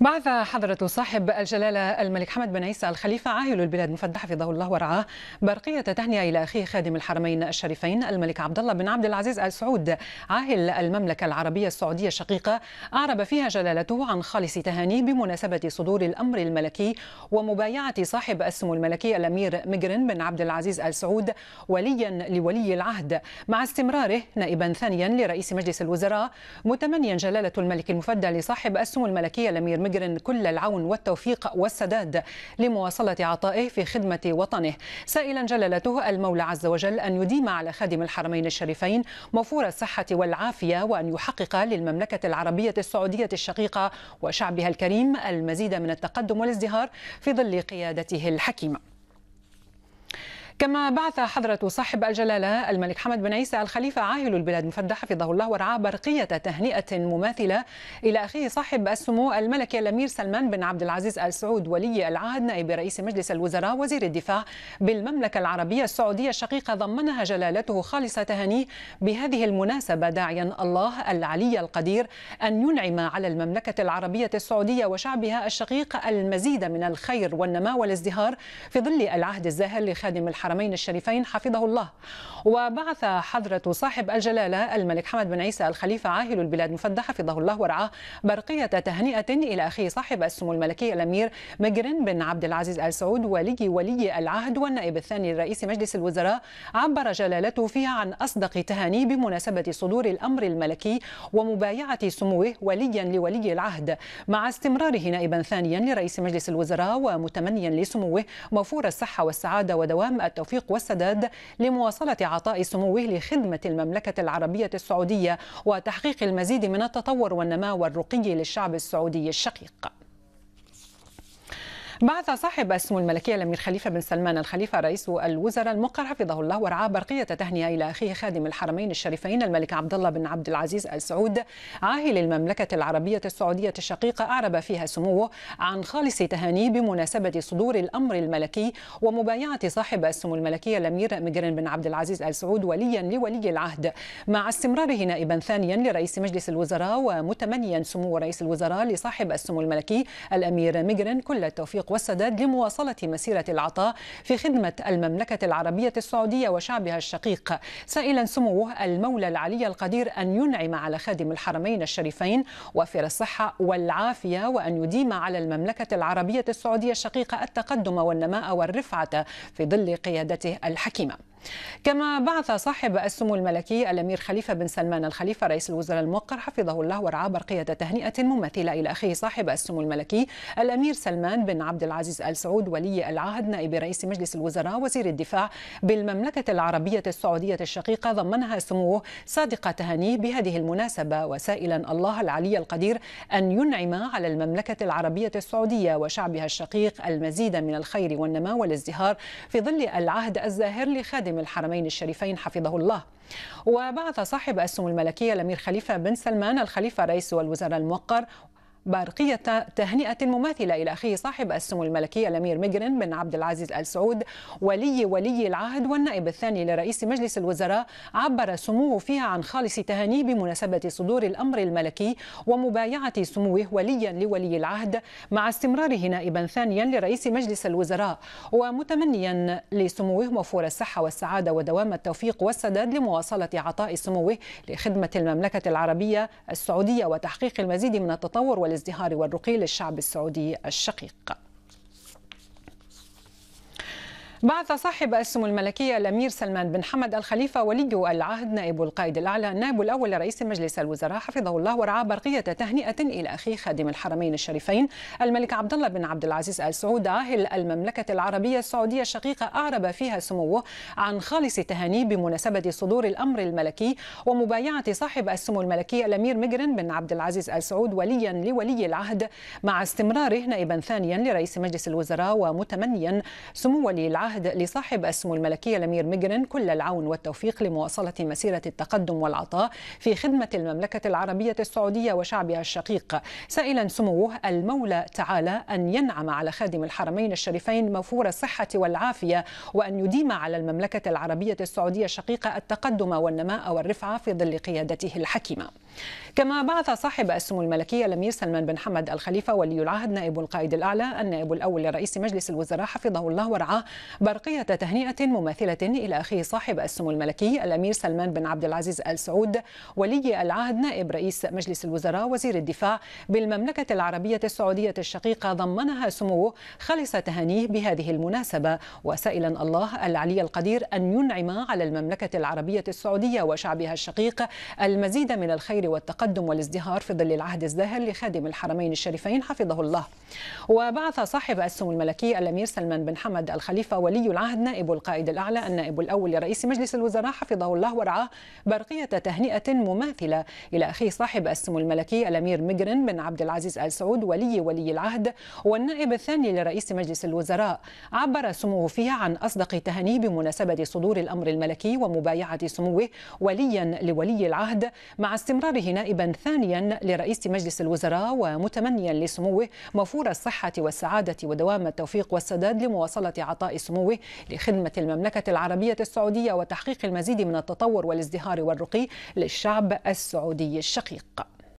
بعث حضرة صاحب الجلالة الملك حمد بن عيسى الخليفة عاهل البلاد مفدح حفظه الله ورعاه برقية تهنئة إلى أخيه خادم الحرمين الشريفين الملك عبد الله بن عبد العزيز آل سعود عاهل المملكة العربية السعودية الشقيقة أعرب فيها جلالته عن خالص تهانيه بمناسبة صدور الأمر الملكي ومبايعة صاحب السمو الملكي الأمير مجرن بن عبد العزيز آل سعود وليا لولي العهد مع استمراره نائبا ثانيا لرئيس مجلس الوزراء متمنيا جلالة الملك المفدى لصاحب السمو الملكي الأمير مجرن مستاجر كل العون والتوفيق والسداد لمواصلة عطائه في خدمة وطنه سائلا جلالته المولى عز وجل أن يديم على خادم الحرمين الشريفين موفور الصحة والعافية وأن يحقق للمملكة العربية السعودية الشقيقة وشعبها الكريم المزيد من التقدم والازدهار في ظل قيادته الحكيمه كما بعث حضرة صاحب الجلالة الملك حمد بن عيسى الخليفة عاهل البلاد مفدى حفظه الله ورعاه برقية تهنئة مماثلة إلى أخيه صاحب السمو الملكي الأمير سلمان بن عبد العزيز آل سعود ولي العهد نائب رئيس مجلس الوزراء وزير الدفاع بالمملكة العربية السعودية الشقيقة ضمنها جلالته خالص تهانيه بهذه المناسبة داعيا الله العلي القدير أن ينعم على المملكة العربية السعودية وشعبها الشقيق المزيد من الخير والنماء والازدهار في ظل العهد الزاهر لخادم الحرم الحرمين الشريفين حفظه الله وبعث حضرة صاحب الجلالة الملك حمد بن عيسى الخليفة عاهل البلاد مفدى حفظه الله ورعاه برقية تهنئة إلى أخيه صاحب السمو الملكي الأمير مجرن بن عبد العزيز آل سعود ولي ولي العهد والنائب الثاني لرئيس مجلس الوزراء عبر جلالته فيها عن أصدق تهاني بمناسبة صدور الأمر الملكي ومبايعة سموه وليا لولي العهد مع استمراره نائبا ثانيا لرئيس مجلس الوزراء ومتمنيا لسموه موفور الصحة والسعادة ودوام التوفيق والسداد لمواصلة عطاء سموه لخدمة المملكة العربية السعودية وتحقيق المزيد من التطور والنماء والرقي للشعب السعودي الشقيق بعث صاحب السمو الملكية الأمير خليفة بن سلمان الخليفة رئيس الوزراء المقر حفظه الله ورعاه برقية تهنئة إلى أخيه خادم الحرمين الشريفين الملك عبد الله بن عبد العزيز آل سعود عاهل المملكة العربية السعودية الشقيقة أعرب فيها سموه عن خالص تهانيه بمناسبة صدور الأمر الملكي ومبايعة صاحب السمو الملكية الأمير مجرن بن عبد العزيز آل سعود وليا لولي العهد مع استمراره نائبا ثانيا لرئيس مجلس الوزراء ومتمنيا سمو رئيس الوزراء لصاحب السمو الملكي الأمير مجرن كل التوفيق التوفيق والسداد لمواصلة مسيرة العطاء في خدمة المملكة العربية السعودية وشعبها الشقيق سائلا سموه المولى العلي القدير أن ينعم على خادم الحرمين الشريفين وافر الصحة والعافية وأن يديم على المملكة العربية السعودية الشقيقة التقدم والنماء والرفعة في ظل قيادته الحكيمة كما بعث صاحب السمو الملكي الأمير خليفة بن سلمان الخليفة رئيس الوزراء الموقر حفظه الله ورعاه برقية تهنئة ممثلة إلى أخيه صاحب السمو الملكي الأمير سلمان بن عبد العزيز آل سعود ولي العهد نائب رئيس مجلس الوزراء وزير الدفاع بالمملكة العربية السعودية الشقيقة ضمنها سموه صادق تهانيه بهذه المناسبة وسائلا الله العلي القدير أن ينعم على المملكة العربية السعودية وشعبها الشقيق المزيد من الخير والنماء والازدهار في ظل العهد الزاهر لخادم خادم الحرمين الشريفين حفظه الله وبعث صاحب السمو الملكية الأمير خليفة بن سلمان الخليفة رئيس والوزراء الموقر برقية تهنئة مماثلة إلى أخيه صاحب السمو الملكي الأمير ميغرين بن عبد العزيز آل سعود ولي ولي العهد والنائب الثاني لرئيس مجلس الوزراء عبر سموه فيها عن خالص تهانيه بمناسبة صدور الأمر الملكي ومبايعة سموه وليا لولي العهد مع استمراره نائبا ثانيا لرئيس مجلس الوزراء ومتمنيا لسموه وفور الصحة والسعادة ودوام التوفيق والسداد لمواصلة عطاء سموه لخدمة المملكة العربية السعودية وتحقيق المزيد من التطور الازدهار والرقي للشعب السعودي الشقيق بعث صاحب السمو الملكية الأمير سلمان بن حمد الخليفة ولي العهد نائب القائد الأعلى النائب الأول لرئيس مجلس الوزراء حفظه الله ورعاه برقية تهنئة إلى أخيه خادم الحرمين الشريفين الملك عبد الله بن عبد العزيز آل سعود عاهل المملكة العربية السعودية الشقيقة أعرب فيها سموه عن خالص تهاني بمناسبة صدور الأمر الملكي ومبايعة صاحب السمو الملكية الأمير مجرن بن عبد العزيز آل سعود وليا لولي العهد مع استمراره نائبا ثانيا لرئيس مجلس الوزراء ومتمنيا سمو ولي العهد العهد لصاحب السمو الملكي الأمير مجرن كل العون والتوفيق لمواصلة مسيرة التقدم والعطاء في خدمة المملكة العربية السعودية وشعبها الشقيق سائلا سموه المولى تعالى أن ينعم على خادم الحرمين الشريفين موفور الصحة والعافية وأن يديم على المملكة العربية السعودية الشقيقة التقدم والنماء والرفعة في ظل قيادته الحكيمة كما بعث صاحب السمو الملكي الأمير سلمان بن حمد الخليفة ولي العهد نائب القائد الأعلى النائب الأول لرئيس مجلس الوزراء حفظه الله ورعاه برقية تهنئة مماثلة إلى أخيه صاحب السمو الملكي الأمير سلمان بن عبد العزيز آل سعود ولي العهد نائب رئيس مجلس الوزراء وزير الدفاع بالمملكة العربية السعودية الشقيقة ضمنها سموه خلص تهانيه بهذه المناسبة وسائلا الله العلي القدير أن ينعم على المملكة العربية السعودية وشعبها الشقيق المزيد من الخير والتقدم والازدهار في ظل العهد الزاهر لخادم الحرمين الشريفين حفظه الله وبعث صاحب السمو الملكي الأمير سلمان بن حمد الخليفة ولي العهد نائب القائد الأعلى النائب الأول لرئيس مجلس الوزراء حفظه الله ورعاه برقية تهنئة مماثلة إلى أخيه صاحب السمو الملكي الأمير مجرن بن عبد العزيز آل سعود ولي ولي العهد والنائب الثاني لرئيس مجلس الوزراء عبر سموه فيها عن أصدق تهنيه بمناسبة صدور الأمر الملكي ومبايعة سموه وليا لولي العهد مع استمراره نائبا ثانيا لرئيس مجلس الوزراء ومتمنيا لسموه موفور الصحة والسعادة ودوام التوفيق والسداد لمواصلة عطاء سموه سموه لخدمة المملكة العربية السعودية وتحقيق المزيد من التطور والازدهار والرقي للشعب السعودي الشقيق